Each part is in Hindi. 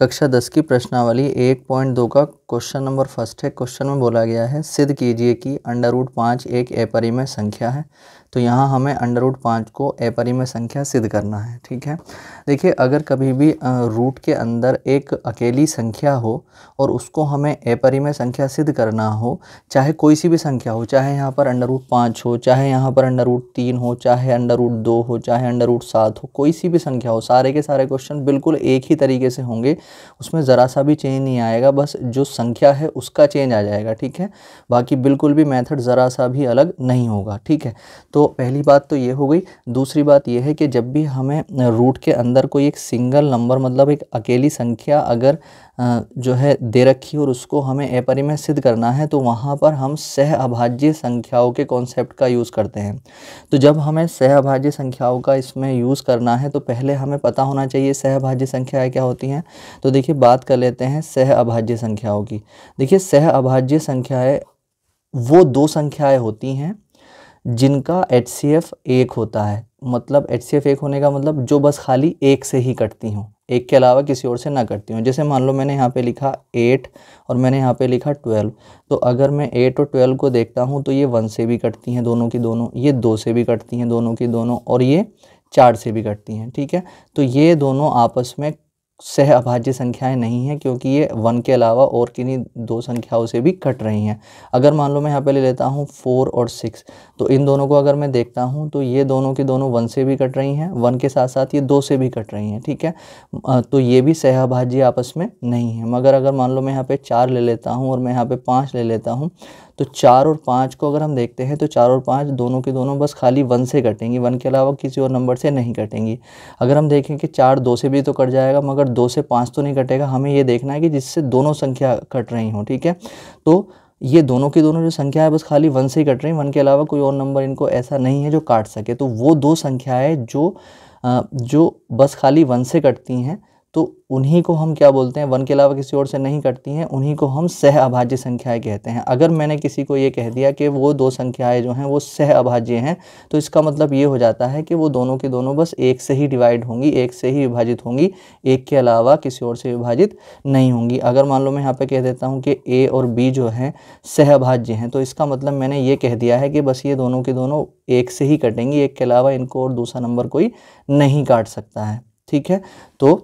कक्षा दस की प्रश्नावली एक पॉइंट दो का क्वेश्चन नंबर फर्स्ट है क्वेश्चन में बोला गया है सिद्ध कीजिए कि अंडर रूट पाँच एक एपरी संख्या है तो यहाँ हमें अंडर रूट पाँच को एपरी संख्या सिद्ध करना है ठीक है देखिए अगर कभी भी रूट के अंदर एक अकेली संख्या हो और उसको हमें एपरी संख्या सिद्ध करना हो चाहे कोई सी भी संख्या हो चाहे यहाँ पर अंडर रूट पाँच हो चाहे यहाँ पर अंडर रूट तीन हो चाहे अंडर रूट दो हो चाहे अंडर रूट सात हो कोई सी भी संख्या हो सारे के सारे क्वेश्चन बिल्कुल एक ही तरीके से होंगे उसमें ज़रा सा भी चेंज नहीं आएगा बस जो संख्या है उसका चेंज आ जाएगा ठीक है बाकी बिल्कुल भी मेथड ज़रा सा भी अलग नहीं होगा ठीक है तो पहली बात तो ये हो गई दूसरी बात यह है कि जब भी हमें रूट के अंदर कोई एक सिंगल नंबर मतलब एक अकेली संख्या अगर जो है दे रखी और उसको हमें अपरिमय में सिद्ध करना है तो वहाँ पर हम सह अभाज्य संख्याओं के कॉन्सेप्ट का यूज़ करते हैं तो जब हमें सह अभाज्य संख्याओं का इसमें यूज़ करना है तो पहले हमें पता होना चाहिए सह अभाज्य संख्याएँ क्या होती हैं तो देखिए बात कर लेते हैं सह अभाज्य संख्याओं की की देखिए सह अभाज्य संख्याएं वो दो संख्याएं होती हैं जिनका एच सी एफ एक होता है मतलब एच सी एफ एक होने का मतलब जो बस खाली एक से ही कटती हूँ एक के अलावा किसी और से ना कटती हूँ जैसे मान लो मैंने यहाँ पे लिखा एट और मैंने यहाँ पे लिखा ट्वेल्व तो अगर मैं एट और ट्वेल्व को देखता हूँ तो ये वन से भी कटती हैं दोनों की दोनों ये दो से भी कटती हैं दोनों की दोनों और ये चार से भी कटती हैं ठीक है तो ये दोनों आपस में सह अभाज्य संख्याएं नहीं हैं क्योंकि ये वन के अलावा और किन्हीं दो संख्याओं से भी कट रही हैं अगर मान लो मैं यहाँ पे ले लेता हूँ फोर और सिक्स तो इन दोनों को अगर मैं देखता हूँ तो ये दोनों के दोनों वन से भी कट रही हैं वन के साथ साथ ये दो से भी कट रही हैं ठीक है तो ये भी सह अभाज्य आपस में नहीं है मगर अगर मान लो मैं यहाँ पर चार ले लेता हूँ और मैं यहाँ पर पाँच ले लेता हूँ तो चार और पाँच को अगर हम देखते हैं तो चार और पाँच दोनों के दोनों बस खाली वन से कटेंगी वन के अलावा किसी और नंबर से नहीं कटेंगी अगर हम देखें कि चार दो से भी तो कट जाएगा मगर दो से पाँच तो नहीं कटेगा हमें ये देखना है कि जिससे दोनों संख्या कट रही हों ठीक है तो ये दोनों की दोनों जो संख्या है बस खाली वन से ही कट रही वन के अलावा कोई और नंबर इनको ऐसा नहीं है जो काट सके तो वो दो संख्याएँ जो जो बस खाली वन से कटती हैं तो उन्हीं को हम क्या बोलते हैं वन के अलावा किसी और से नहीं कटती हैं उन्हीं को हम सह अभाज्य संख्याएं कहते हैं अगर मैंने किसी को ये कह दिया कि वो दो संख्याएं जो हैं वो सह अभाज्य हैं तो इसका मतलब ये हो जाता है कि वो दोनों के दोनों बस एक से ही डिवाइड होंगी एक से ही विभाजित होंगी एक के अलावा किसी और से विभाजित नहीं होंगी अगर मान लो मैं यहाँ पर कह देता हूँ कि ए और बी जो हैं सह अभाज्य हैं तो इसका मतलब मैंने ये कह दिया है कि बस ये दोनों के दोनों एक से ही कटेंगी एक के अलावा इनको और दूसरा नंबर कोई नहीं काट सकता है ठीक है तो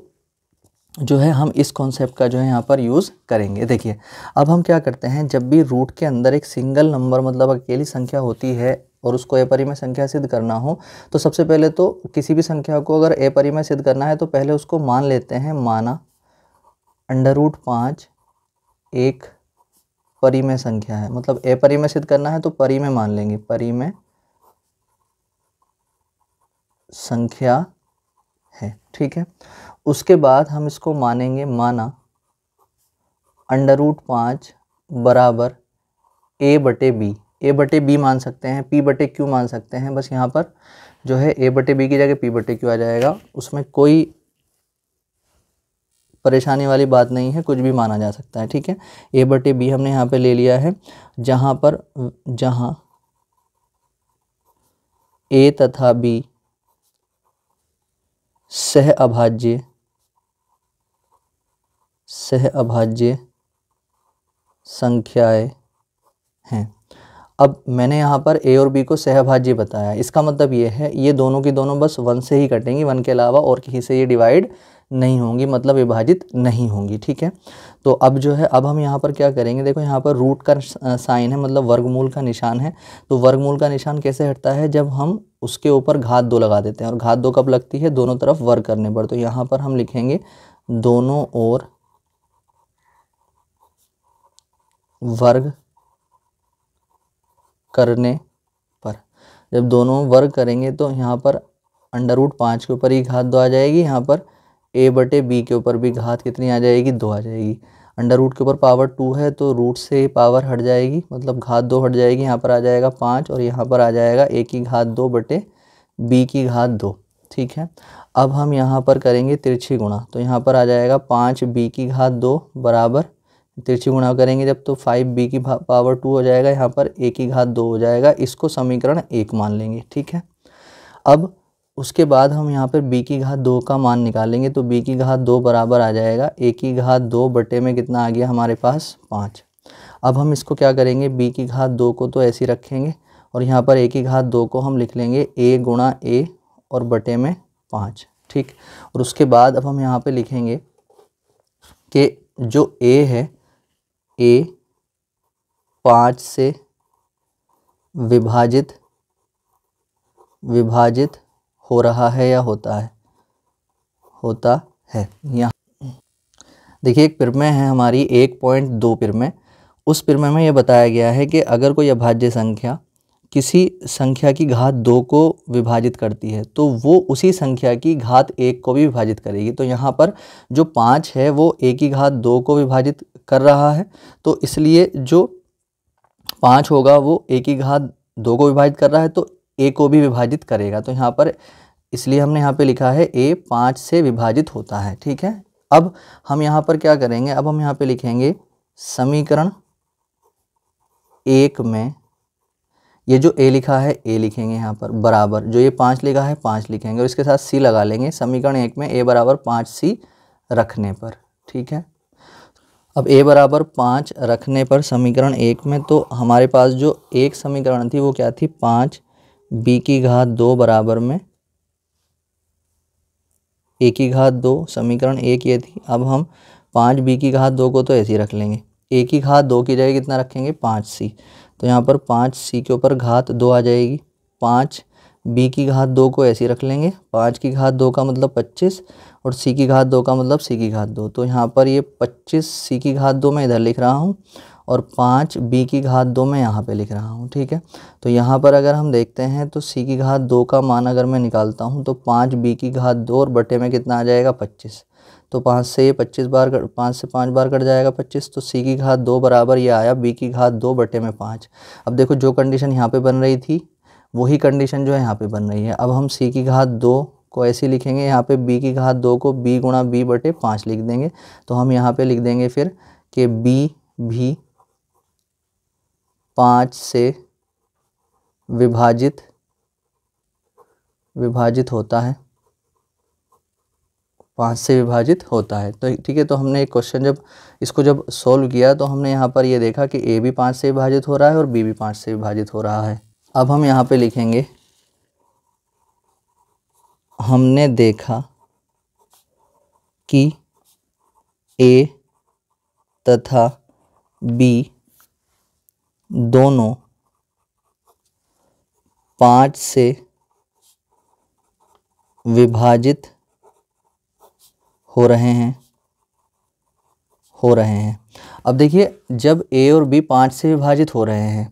जो है हम इस कॉन्सेप्ट का जो है यहाँ पर यूज़ करेंगे देखिए अब हम क्या करते हैं जब भी रूट के अंदर एक सिंगल नंबर मतलब अकेली संख्या होती है और उसको ए परिमय संख्या सिद्ध करना हो तो सबसे पहले तो किसी भी संख्या को अगर ए परिमय सिद्ध करना है तो पहले उसको मान लेते हैं माना अंडर रूट पाँच एक परिमय संख्या है मतलब ए परिमय सिद्ध करना है तो परिमय मान लेंगे परिमय संख्या है ठीक है उसके बाद हम इसको मानेंगे माना अंडर रूट पाँच बराबर ए बटे बी ए बटे बी मान सकते हैं पी बटे क्यू मान सकते हैं बस यहाँ पर जो है ए बटे बी की जगह पी बटे क्यू आ जाएगा उसमें कोई परेशानी वाली बात नहीं है कुछ भी माना जा सकता है ठीक है ए बटे बी हमने यहाँ पे ले लिया है जहाँ पर जहाँ ए तथा बी सह अभाज्य सह अभाज्य संख्याएं हैं अब मैंने यहाँ पर ए और बी को सहभाज्य बताया इसका मतलब ये है ये दोनों की दोनों बस वन से ही कटेंगी वन के अलावा और किसी से ये डिवाइड नहीं होंगी मतलब विभाजित नहीं होंगी ठीक है तो अब जो है अब हम यहाँ पर क्या करेंगे देखो यहाँ पर रूट का साइन है मतलब वर्गमूल का निशान है तो वर्गमूल का निशान कैसे हटता है जब हम उसके ऊपर घात दो लगा देते हैं और घात दो कब लगती है दोनों तरफ वर्ग करने पर तो यहाँ पर हम लिखेंगे दोनों ओर वर्ग करने पर जब दोनों वर्ग करेंगे तो यहाँ पर अंडर रूट पाँच के ऊपर ही घात दो आ जाएगी यहाँ पर ए बटे बी के ऊपर भी घात कितनी आ जाएगी दो आ जाएगी अंडर रूट के ऊपर पावर टू है तो रूट से पावर हट जाएगी मतलब घात दो हट जाएगी यहाँ पर आ जाएगा पाँच और यहाँ पर आ जाएगा ए की घात दो बटे बी की घात दो ठीक है अब हम यहाँ पर करेंगे तिरछी गुणा तो यहाँ पर आ जाएगा पाँच बी की घात दो बराबर तिरछी गुणा करेंगे जब तो फाइव बी की पावर टू हो जाएगा यहाँ पर ए की घात दो हो जाएगा इसको समीकरण एक मान लेंगे ठीक है अब उसके बाद हम यहाँ पर बी की घात दो का मान निकालेंगे तो बी की घात दो बराबर आ जाएगा ए की घात दो बटे में कितना आ गया हमारे पास पाँच अब हम इसको क्या करेंगे बी की घात दो को तो ऐसे रखेंगे और यहाँ पर ए की घात दो को हम लिख लेंगे ए गुणा ए और बटे में पाँच ठीक और उसके बाद अब हम यहाँ पे लिखेंगे कि जो ए है ए पाँच से विभाजित विभाजित हो रहा है या होता है होता है यहाँ देखिए एक पिरमें है हमारी एक पॉइंट दो पिरमें उस पिरमें में यह बताया गया है कि अगर कोई अभाज्य संख्या किसी संख्या की घात दो को विभाजित करती है तो वो उसी संख्या की घात एक को भी विभाजित करेगी तो यहाँ पर जो पाँच है वो एक की घात दो को विभाजित कर रहा है तो इसलिए जो पाँच होगा वो एक की घात दो को विभाजित कर रहा है तो ए को भी विभाजित करेगा तो यहाँ पर इसलिए हमने यहाँ पे लिखा है ए पाँच से विभाजित होता है ठीक है अब हम यहाँ पर क्या करेंगे अब हम यहाँ पे लिखेंगे समीकरण एक में ये जो ए लिखा है ए लिखेंगे यहाँ पर बराबर जो ये पाँच लिखा है पाँच लिखेंगे और इसके साथ सी लगा लेंगे समीकरण एक में ए बराबर पाँच सी रखने पर ठीक है अब ए बराबर पाँच रखने पर समीकरण एक में तो हमारे पास जो एक समीकरण थी वो क्या थी पाँच बी की घात दो बराबर में ए की घात दो समीकरण एक ये थी अब हम पाँच बी की घात दो को तो ऐसे ही रख लेंगे ए की घात दो की जगह कितना रखेंगे पाँच सी तो यहाँ पर पाँच सी के ऊपर घात दो आ जाएगी पाँच बी की घात दो को ऐसी रख लेंगे पाँच की घात दो का मतलब पच्चीस और सी की घात दो का मतलब सी की घात दो तो यहाँ पर ये पच्चीस सी की घात दो मैं इधर लिख रहा हूँ और पाँच बी की घात दो मैं यहाँ पे लिख रहा हूँ ठीक है तो यहाँ पर अगर हम देखते हैं तो सी की घात दो का मान अगर मैं निकालता हूँ तो पाँच बी की घात दो और बटे में कितना आ जाएगा पच्चीस तो पाँच से ये पच्चीस बार कट पाँच से पाँच बार कट जाएगा पच्चीस तो सी की घात दो बराबर ये आया बी की घात दो बटे में पाँच अब देखो जो कंडीशन यहाँ पर बन रही थी वही कंडीशन जो है यहाँ पर बन रही है अब हम सी की घात दो को ऐसे लिखेंगे यहाँ पे बी की घात दो को बी गुणा बी बटे पाँच लिख देंगे तो हम यहाँ पे लिख देंगे फिर कि बी भी पाँच से विभाजित विभाजित होता है पाँच से विभाजित होता है तो ठीक है तो हमने एक क्वेश्चन जब इसको जब सॉल्व किया तो हमने यहाँ पर ये देखा कि ए भी पाँच से विभाजित हो रहा है और बी भी पाँच से विभाजित हो रहा है अब हम यहाँ पे लिखेंगे हमने देखा कि ए तथा बी दोनों पाँच से विभाजित हो रहे हैं हो रहे हैं अब देखिए जब ए और बी पाँच से विभाजित हो रहे हैं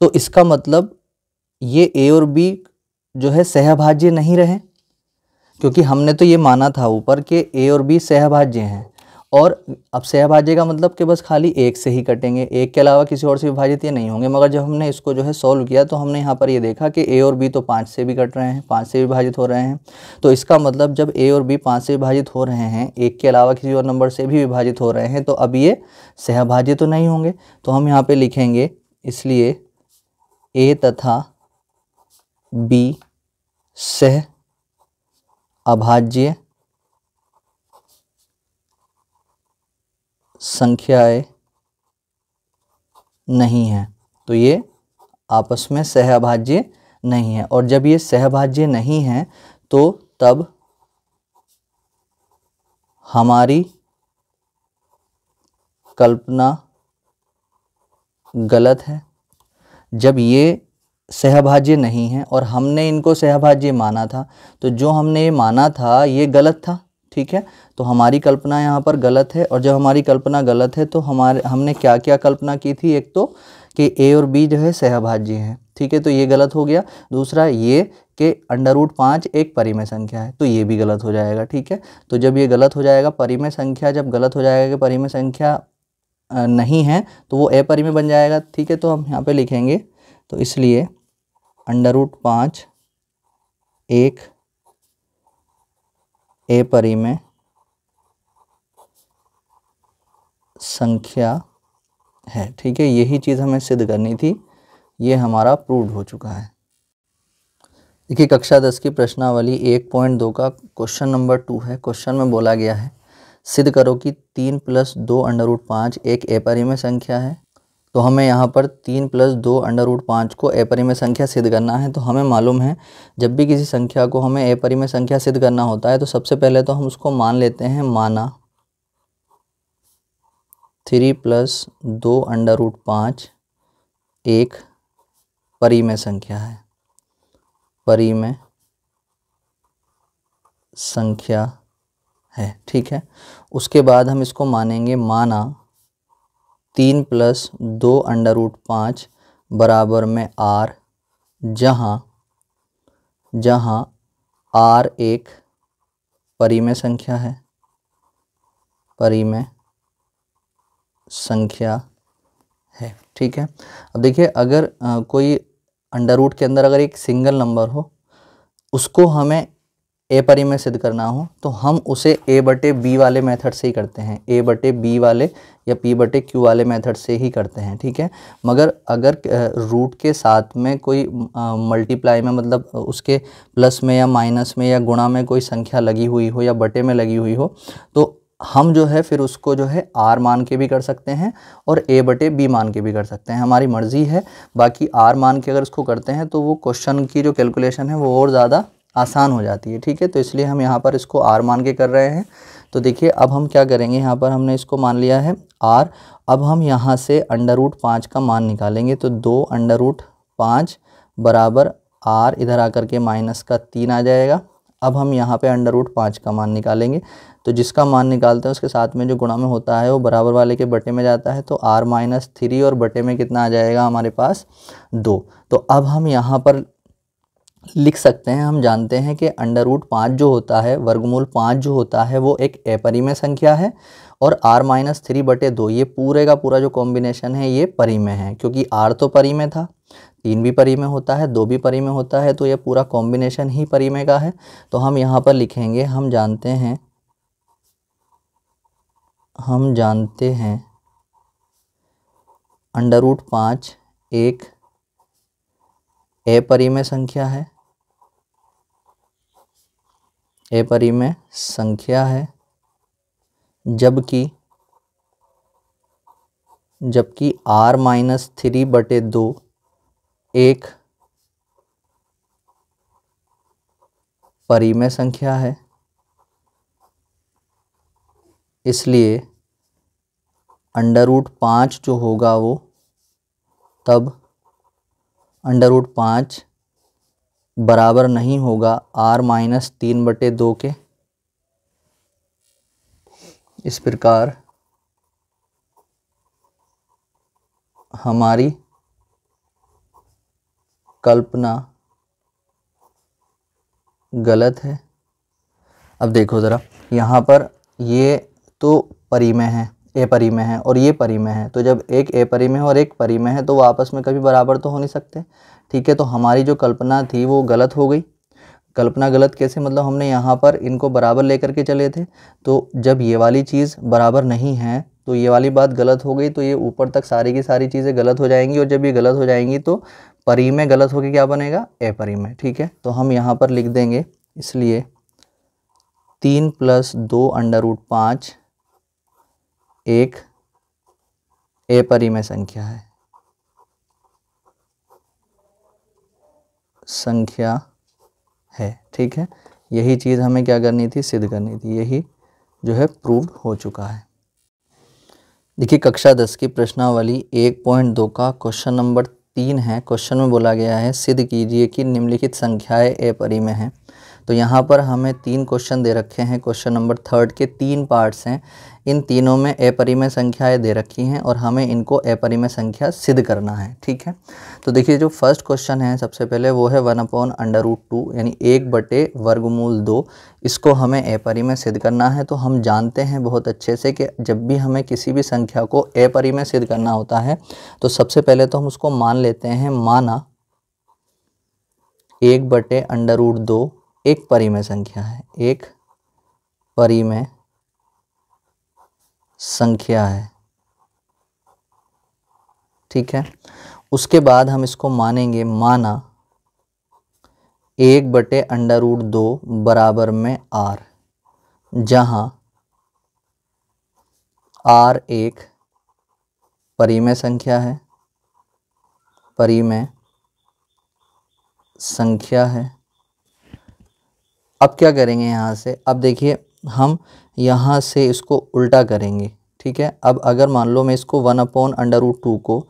तो इसका मतलब ये ए और बी जो है सहभाज्य नहीं रहे क्योंकि हमने तो ये माना था ऊपर कि ए और बी सहभाज्य हैं और अब सहभाज्य का मतलब कि बस खाली एक से ही कटेंगे एक के अलावा किसी और से विभाजित ये नहीं होंगे मगर जब हमने इसको जो है सॉल्व किया तो हमने यहाँ पर ये देखा कि ए और बी तो पाँच से भी कट रहे हैं पाँच से विभाजित हो रहे हैं तो इसका मतलब जब ए और बी पाँच से विभाजित हो रहे हैं एक के अलावा किसी और नंबर से भी विभाजित हो रहे हैं तो अब ये सहभाज्य तो नहीं होंगे तो हम यहाँ पर लिखेंगे इसलिए ए तथा बी सह अभाज्य संख्याएं नहीं हैं तो ये आपस में सहभाज्य नहीं है और जब ये सहभाज्य नहीं है तो तब हमारी कल्पना गलत है जब ये सहभाज्य नहीं है और हमने इनको सहभाज्य माना था तो जो हमने ये माना था ये गलत था ठीक है तो हमारी कल्पना यहाँ पर गलत है और जब हमारी कल्पना गलत है तो हमारे हमने क्या क्या कल्पना की थी एक तो कि ए और बी जो है सहभाज्य हैं ठीक है तो ये गलत हो गया दूसरा ये कि अंडर रूट पाँच एक परिमय संख्या है तो ये भी गलत हो जाएगा ठीक है तो जब ये गलत हो जाएगा परिमय संख्या जब गलत हो जाएगा कि परिमय संख्या नहीं है तो वो अपरिमय बन जाएगा ठीक है तो हम यहाँ पे लिखेंगे तो इसलिए अंडर रूट पाँच एक ए परी में संख्या है ठीक है यही चीज़ हमें सिद्ध करनी थी ये हमारा प्रूव हो चुका है देखिए कक्षा दस की प्रश्नावली एक पॉइंट दो का क्वेश्चन नंबर टू है क्वेश्चन में बोला गया है सिद्ध करो कि तीन प्लस दो अंडर रूट पाँच एक ए परी में संख्या है तो हमें यहाँ पर तीन प्लस दो अंडर रूट पाँच को एपरी संख्या सिद्ध करना है तो हमें मालूम है जब भी किसी संख्या को हमें एपरी संख्या सिद्ध करना होता है तो सबसे पहले तो हम उसको मान लेते हैं माना थ्री प्लस दो अंडर रूट पाँच एक परी में संख्या है परिमय संख्या है ठीक है उसके बाद हम इसको मानेंगे माना तीन प्लस दो अंडर रूट पाँच बराबर में आर जहाँ जहाँ आर एक परिमेय संख्या है परिमेय संख्या है ठीक है अब देखिए अगर आ, कोई अंडर रूट के अंदर अगर एक सिंगल नंबर हो उसको हमें ए पर ही मैं सिद्ध करना हो तो हम उसे ए बटे बी वाले मेथड से ही करते हैं ए बटे बी वाले या पी बटे क्यू वाले मेथड से ही करते हैं ठीक है मगर अगर रूट के साथ में कोई मल्टीप्लाई में मतलब उसके प्लस में या माइनस में या गुणा में कोई संख्या लगी हुई हो या बटे में लगी हुई हो तो हम जो है फिर उसको जो है आर मान के भी कर सकते हैं और ए बटे बी मान के भी कर सकते हैं हमारी मर्ज़ी है बाकी आर मान के अगर उसको करते हैं तो वो क्वेश्चन की जो कैलकुलेशन है वो और ज़्यादा आसान हो जाती है ठीक है तो इसलिए हम यहाँ पर इसको आर मान के कर रहे हैं तो देखिए अब हम क्या करेंगे यहाँ पर हमने इसको मान लिया है आर अब हम यहाँ से अंडर रूट पाँच का मान निकालेंगे तो दो अंडर रूट पाँच बराबर आर इधर आकर के माइनस का तीन आ जाएगा अब हम यहाँ पे अंडर रूट पाँच का मान निकालेंगे तो जिसका मान निकालते हैं उसके साथ में जो गुणा में होता है वो बराबर वाले के बटे में जाता है तो आर माइनस थ्री और बटे में कितना आ जाएगा हमारे पास दो तो अब हम यहाँ पर लिख सकते हैं हम जानते हैं कि अंडर रूट पाँच जो होता है वर्गमूल पाँच जो होता है वो एक अपरिमेय संख्या है और r माइनस थ्री बटे दो ये पूरे का पूरा जो कॉम्बिनेशन है ये परिमेय है क्योंकि r तो परिमेय था तीन भी परिमेय होता है दो भी परिमेय होता है तो ये पूरा कॉम्बिनेशन ही परिमेय का है तो हम यहाँ पर लिखेंगे हम जानते हैं हम जानते हैं अंडर रूट पाँच एक ए परिमेय संख्या है ए परिमेय संख्या है जबकि जबकि आर माइनस थ्री बटे दो एक परिमेय संख्या है इसलिए अंडर रूट पाँच जो होगा वो तब अंडर रूट पाँच बराबर नहीं होगा आर माइनस तीन बटे दो के इस प्रकार हमारी कल्पना गलत है अब देखो ज़रा यहाँ पर ये तो परिमय है ए परी में है और ये परी में है तो जब एक ए परी में है और एक परी में है तो वो आपस में कभी बराबर तो हो नहीं सकते ठीक है तो हमारी जो कल्पना थी वो गलत हो गई कल्पना गलत कैसे मतलब हमने यहाँ पर इनको बराबर लेकर के चले थे तो जब ये वाली चीज़ बराबर नहीं है तो ये वाली बात गलत हो गई तो ये ऊपर तक सारी की सारी चीज़ें गलत हो जाएंगी और जब ये गलत हो जाएंगी तो परी में गलत होकर क्या बनेगा ए परी में ठीक है तो हम यहाँ पर लिख देंगे इसलिए तीन प्लस दो अंडर रूट पाँच एक ए परिमेय संख्या है संख्या है ठीक है यही चीज़ हमें क्या करनी थी सिद्ध करनी थी यही जो है प्रूव हो चुका है देखिए कक्षा दस की प्रश्नावली एक पॉइंट दो का क्वेश्चन नंबर तीन है क्वेश्चन में बोला गया है सिद्ध कीजिए कि निम्नलिखित संख्याएं ए परी में हैं तो यहाँ पर हमें तीन क्वेश्चन दे रखे हैं क्वेश्चन नंबर थर्ड के तीन पार्ट्स हैं इन तीनों में अपरिमेय संख्याएं दे रखी हैं और हमें इनको अपरिमेय संख्या सिद्ध करना है ठीक है तो देखिए जो फर्स्ट क्वेश्चन है सबसे पहले वो है one upon under root two यानी एक बटे वर्गमूल दो इसको हमें अपरिमेय सिद्ध करना है तो हम जानते हैं बहुत अच्छे से कि जब भी हमें किसी भी संख्या को अपरिमेय सिद्ध करना होता है तो सबसे पहले तो हम उसको मान लेते हैं माना एक बटे अंडर रूट दो एक परिमय संख्या है एक परिमय संख्या है ठीक है उसके बाद हम इसको मानेंगे माना एक बटे अंडर रूट दो बराबर में आर जहां आर एक परिमेय संख्या है परिमेय संख्या है अब क्या करेंगे यहां से अब देखिए हम यहाँ से इसको उल्टा करेंगे ठीक है अब अगर मान लो मैं इसको one upon under root two को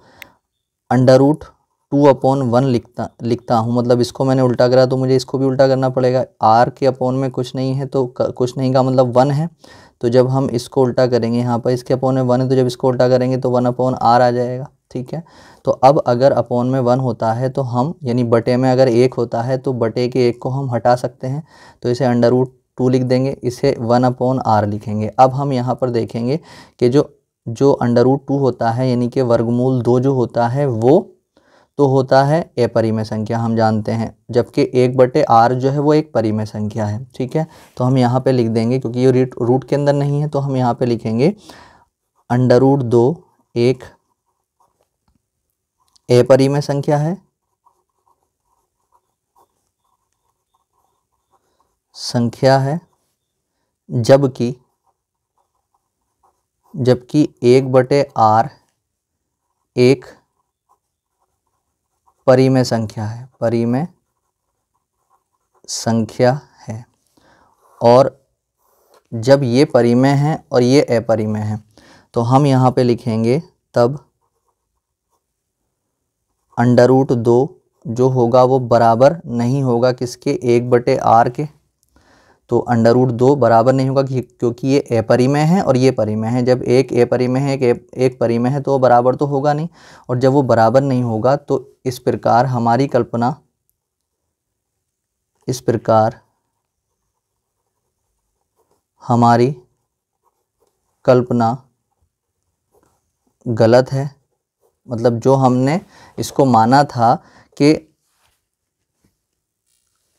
under root two upon one लिखता लिखता हूँ मतलब इसको मैंने उल्टा करा तो मुझे इसको भी उल्टा करना पड़ेगा आर के अपॉन में कुछ नहीं है तो कुछ नहीं का मतलब वन है तो जब हम इसको उल्टा करेंगे यहाँ पर इसके अपॉन में वन है तो जब इसको उल्टा करेंगे तो वन अपॉन आर आ जाएगा ठीक है तो अब अगर अपॉन में वन होता है तो हम यानी बटे में अगर एक होता है तो बटे के एक को हम हटा सकते हैं तो इसे अंडर रूट टू लिख देंगे इसे वन अपॉन आर लिखेंगे अब हम यहाँ पर देखेंगे कि जो जो अंडर रूट टू होता है यानी कि वर्गमूल दो जो होता है वो तो होता है ए परिमय संख्या हम जानते हैं जबकि एक बटे आर जो है वो एक परिमय संख्या है ठीक है तो हम यहाँ पे लिख देंगे क्योंकि ये रूट रूट के अंदर नहीं है तो हम यहाँ पे लिखेंगे अंडर रूट दो एक ए परिमय संख्या है संख्या है जबकि जबकि एक बटे आर एक परिमेय संख्या है परिमेय संख्या है और जब ये परिमेय है और ये अपरिमेय है तो हम यहाँ पे लिखेंगे तब अंडर रूट दो जो होगा वो बराबर नहीं होगा किसके एक बटे आर के तो अंडर रूट दो बराबर नहीं होगा क्योंकि ये ए परिमय है और ये परिमय है जब एक ए परिमय है एक एक परिमय में है तो बराबर तो होगा नहीं और जब वो बराबर नहीं होगा तो इस प्रकार हमारी कल्पना इस प्रकार हमारी कल्पना गलत है मतलब जो हमने इसको माना था कि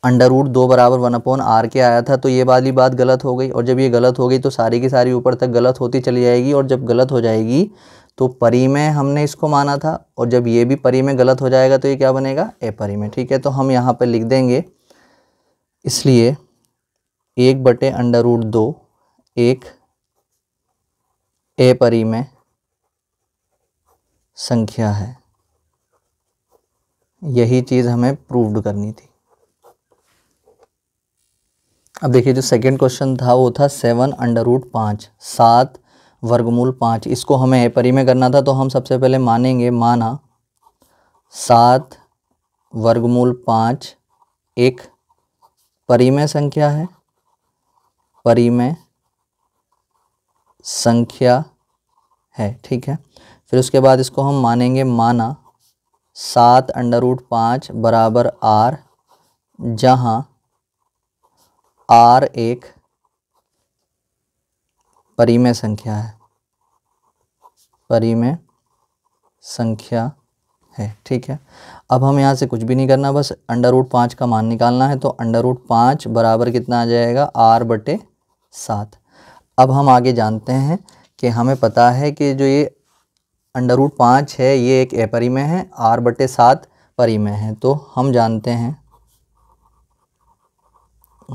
अंडर रूट दो बराबर वन अपॉन आर के आया था तो ये वाली बात गलत हो गई और जब ये गलत हो गई तो सारी की सारी ऊपर तक गलत होती चली जाएगी और जब गलत हो जाएगी तो परी में हमने इसको माना था और जब ये भी परी में गलत हो जाएगा तो ये क्या बनेगा ए परी में ठीक है तो हम यहाँ पर लिख देंगे इसलिए एक बटे अंडर रूट दो एक ए परी में संख्या है यही चीज़ हमें प्रूव्ड करनी थी अब देखिए जो सेकंड क्वेश्चन था वो था सेवन अंडर रूट पाँच सात वर्गमूल पाँच इसको हमें परी में करना था तो हम सबसे पहले मानेंगे माना सात वर्गमूल पाँच एक परिमय संख्या है परिमय संख्या है ठीक है फिर उसके बाद इसको हम मानेंगे माना सात अंडर रूट पाँच बराबर आर जहाँ आर एक परिमेय संख्या है परिमेय संख्या है ठीक है अब हम यहाँ से कुछ भी नहीं करना बस अंडर रूट पाँच का मान निकालना है तो अंडर रूट पाँच बराबर कितना आ जाएगा आर बटे सात अब हम आगे जानते हैं कि हमें पता है कि जो ये अंडर रूट पाँच है ये एक ए है आर बटे सात परिमय है तो हम जानते हैं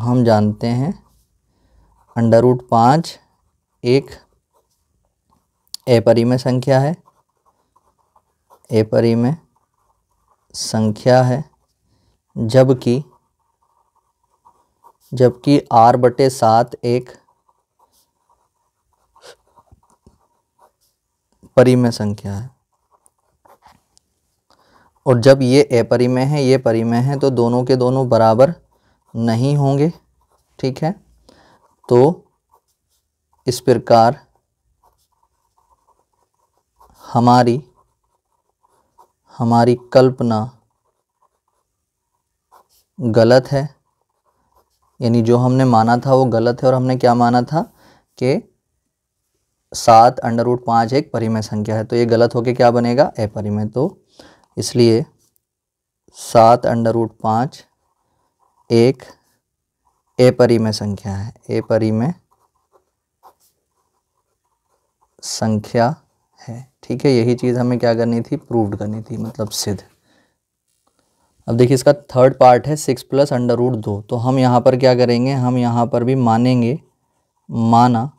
हम जानते हैं अंडर रूट पाँच एक ए परी में संख्या है ए परी में संख्या है जबकि जबकि आर बटे सात एक परी में संख्या है और जब ये ए परी में है ये परी में है तो दोनों के दोनों बराबर नहीं होंगे ठीक है तो इस प्रकार हमारी हमारी कल्पना गलत है यानी जो हमने माना था वो गलत है और हमने क्या माना था कि सात अंडर रूट पाँच एक परिमेय संख्या है तो ये गलत होके क्या बनेगा अपरिमेय तो इसलिए सात अंडर रूट पाँच एक ए परिमय संख्या है ए परिमय संख्या है ठीक है यही चीज़ हमें क्या करनी थी प्रूव्ड करनी थी मतलब सिद्ध अब देखिए इसका थर्ड पार्ट है सिक्स प्लस अंडर रूट दो तो हम यहाँ पर क्या करेंगे हम यहाँ पर भी मानेंगे माना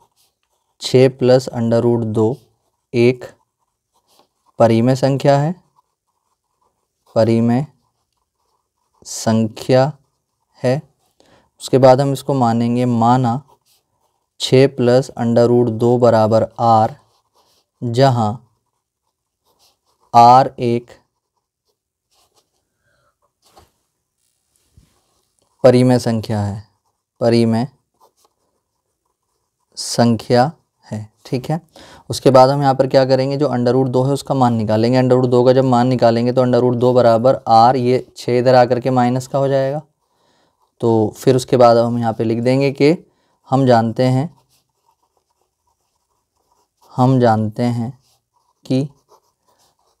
छ प्लस अंडर रूट दो एक परिमय संख्या है परिमय संख्या है उसके बाद हम इसको मानेंगे माना छः प्लस अंडर रूट दो बराबर आर जहाँ आर एक परिमेय संख्या है परिमेय संख्या है ठीक है उसके बाद हम यहाँ पर क्या करेंगे जो अंडर रूट दो है उसका मान निकालेंगे अंडर रूट दो का जब मान निकालेंगे तो अंडर रूट दो बराबर आर ये छः इधर आकर के माइनस का हो जाएगा तो फिर उसके बाद हम यहाँ पे लिख देंगे कि हम जानते हैं हम जानते हैं कि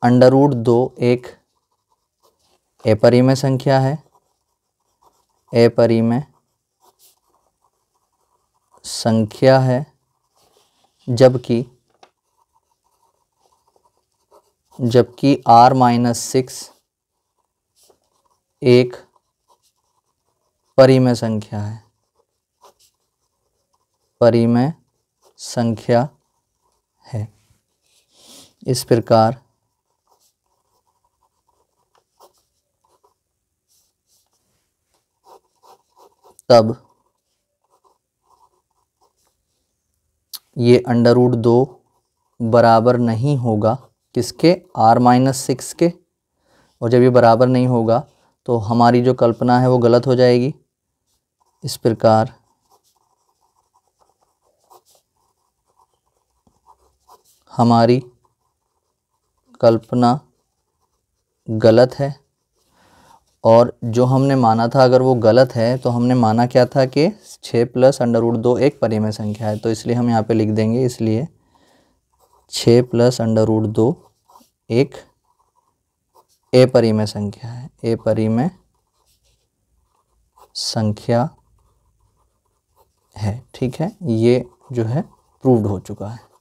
अंडर रूट दो एक e में संख्या है e में संख्या है जबकि जबकि आर माइनस सिक्स एक परिमय संख्या है परिमय संख्या है इस प्रकार तब ये अंडर रूट दो बराबर नहीं होगा किसके आर माइनस सिक्स के और जब ये बराबर नहीं होगा तो हमारी जो कल्पना है वो गलत हो जाएगी इस प्रकार हमारी कल्पना गलत है और जो हमने माना था अगर वो गलत है तो हमने माना क्या था कि छः प्लस अंडर रूट दो एक परिमेय संख्या है तो इसलिए हम यहाँ पे लिख देंगे इसलिए छः प्लस अंडर रूट दो एक ए परिमेय संख्या है ए परिमेय संख्या है ठीक है ये जो है प्रूव्ड हो चुका है